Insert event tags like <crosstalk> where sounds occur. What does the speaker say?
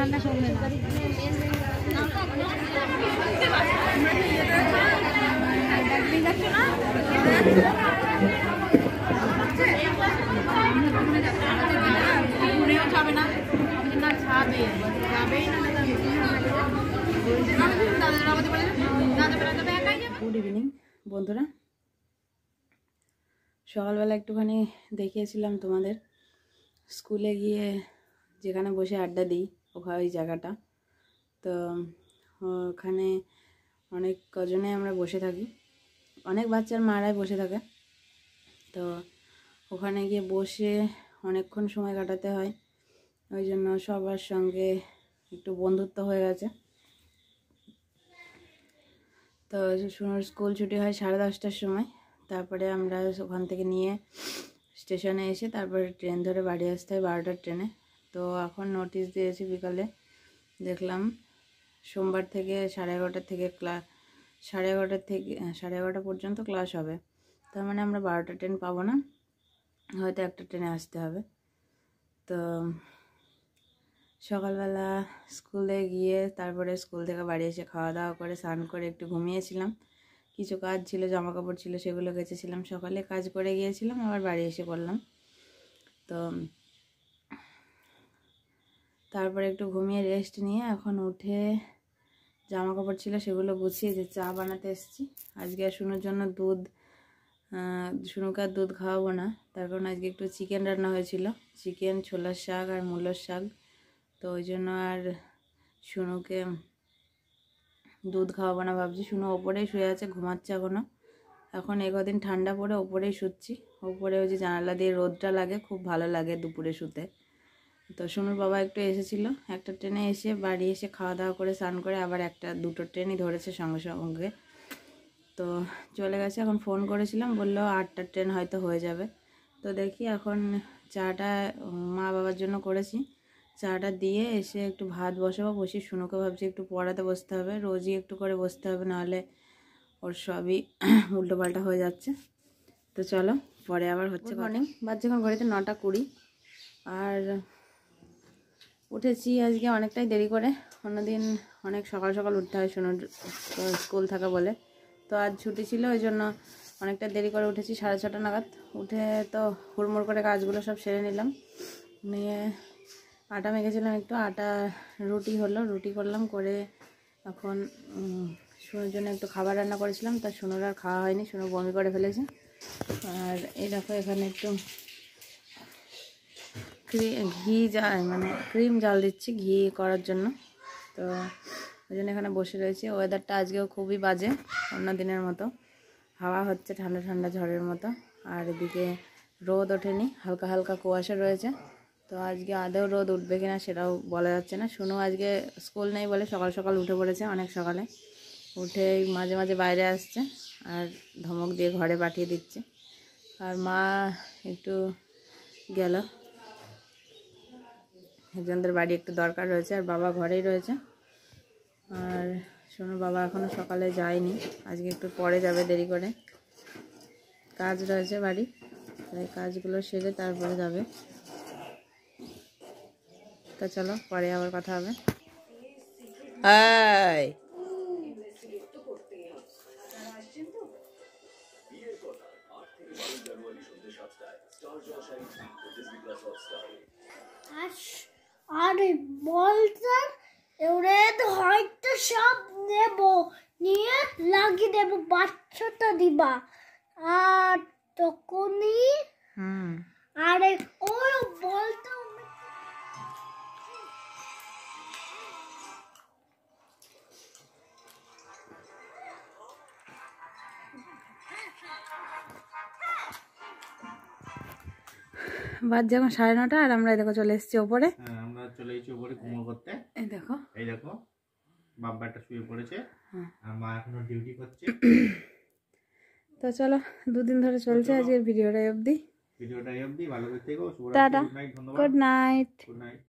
ঠান্ডা good evening বন্ধুরা সকালবেলা একটুখানি দেখিয়েছিলাম তোমাদের স্কুলে গিয়ে যেখানে বসে আড্ডা দিই ওখানে ওই জায়গাটা তো ওখানে অনেক কজনে আমরা বসে থাকি অনেক বাচ্চার মারাই বসে থাকে তো ওখানে গিয়ে বসে অনেকক্ষণ সময় কাটাতে হয় ওই জন্য সবার সঙ্গে একটু বন্ধুত্ব হয়ে গেছে তো স্কুল ছুটি হয় সাড়ে দশটার সময় তারপরে আমরা ওখান থেকে নিয়ে স্টেশনে এসে তারপরে ট্রেন ধরে বাড়ি আসতে হয় বারোটার ট্রেনে তো এখন নোটিশ দিয়েছি বিকালে দেখলাম সোমবার থেকে সাড়ে এগারোটার থেকে ক্লাস সাড়ে এগারোটার থেকে হ্যাঁ, সাড়ে এগারোটা পর্যন্ত ক্লাস হবে তার মানে আমরা বারোটা ট্রেন পাবো না হয়তো একটা ট্রেনে আসতে হবে তো সকালবেলা স্কুলে গিয়ে তারপরে স্কুল থেকে বাড়ি এসে খাওয়া দাওয়া করে স্নান করে একটু ঘুমিয়েছিলাম কিছু কাজ ছিল জামা কাপড় ছিল সেগুলো গেছেছিলাম সকালে কাজ করে গিয়েছিলাম আবার বাড়ি এসে করলাম তো তারপরে একটু ঘুমিয়ে রেস্ট নিয়ে এখন উঠে জামা কাপড় ছিল সেগুলো গুছিয়ে যে চা বানাতে এসেছি আজকে আর শুনুর জন্য দুধ শুনুকার দুধ খাওয়াবো না তার কারণ আজকে একটু চিকেন রান্না হয়েছিল চিকেন ছোলার শাক আর মূলোর শাক তো ওই জন্য আর শুনুকে দুধ খাওয়াবো না ভাবছি শুনো ওপরেই শুয়ে আছে ঘুমাচ্ছে এখনও এখন এ কদিন ঠান্ডা পড়ে ওপরেই শুচ্ছি ওপরে ওই যে জানালা দিয়ে রোদটা লাগে খুব ভালো লাগে দুপুরে শুতে তো সোনুর বাবা একটু এসেছিল একটা ট্রেনে এসে বাড়ি এসে খাওয়া দাওয়া করে স্নান করে আবার একটা দুটো ট্রেনই ধরেছে সঙ্গে সঙ্গে তো চলে গেছে এখন ফোন করেছিলাম বললো আটটার ট্রেন হয়তো হয়ে যাবে তো দেখি এখন চাটা মা বাবার জন্য করেছি চাটা দিয়ে এসে একটু ভাত বসাবো বসি শুনুকে ভাবছি একটু পড়াতে বসতে হবে রোজই একটু করে বসতে হবে নাহলে ওর সবই <clears throat> উল্টোপাল্টা হয়ে যাচ্ছে তো চলো পরে আবার হচ্ছে মর্নিং বাচ্চাখন এখন ঘড়িতে নটা কুড়ি আর উঠেছি আজকে অনেকটাই দেরি করে অন্যদিন অনেক সকাল সকাল উঠতে হয় শোনো স্কুল থাকা বলে তো আজ ছুটি ছিল ওই জন্য অনেকটা দেরি করে উঠেছি সাড়ে ছটা নাগাদ উঠে তো হুড়মুড় করে কাজগুলো সব সেরে নিলাম নিয়ে আটা মেখেছিলাম একটু আটা রুটি হলো রুটি করলাম করে এখন শুনোর জন্য একটু খাবার রান্না করেছিলাম তা শুনোর আর খাওয়া হয়নি শুনো বমি করে ফেলেছে আর এই দেখো এখানে একটু ঘি মানে ক্রিম জাল দিচ্ছি ঘি করার জন্য তো ওই জন্য এখানে বসে রয়েছি ওয়েদারটা আজকেও খুবই বাজে অন্য দিনের মতো হাওয়া হচ্ছে ঠান্ডা ঠান্ডা ঝড়ের মতো আর এদিকে রোদ ওঠেনি হালকা হালকা কুয়াশা রয়েছে তো আজকে আদেও রোদ উঠবে কি না সেটাও বলা যাচ্ছে না শুনো আজকে স্কুল নেই বলে সকাল সকাল উঠে পড়েছে অনেক সকালে উঠে মাঝে মাঝে বাইরে আসছে আর ধমক দিয়ে ঘরে পাঠিয়ে দিচ্ছে আর মা একটু গেল একজনদের বাড়ি একটু দরকার রয়েছে আর বাবা ঘরেই রয়েছে আর শোনো বাবা এখনও সকালে যায়নি আজকে একটু পরে যাবে দেরি করে কাজ রয়েছে বাড়ি তাই কাজগুলো সেরে তারপরে যাবে তা চলো পরে আবার কথা হবে হাই আচ্ছা আরে বলটা এবার হয়তো সব নেব নিয়ে লাগিয়ে দেব বাচ্চাটা দিবা আর তখনই আরে ও বলতো বাদ যখন সাড়ে নটা আর আমরা এদিকে চলে এসেছি ওপরে হ্যাঁ। চলে উপরে ঘুমো করতে এই দেখো এই দেখো বাবা একটা শুয়ে পড়েছে হ্যাঁ। আর মা এখনো ডিউটি করছে তো চলো দুদিন ধরে চলছে আজকের ভিডিওটা অবধি ভিডিওটা অবধি ভালো করে থেকো tata good night good night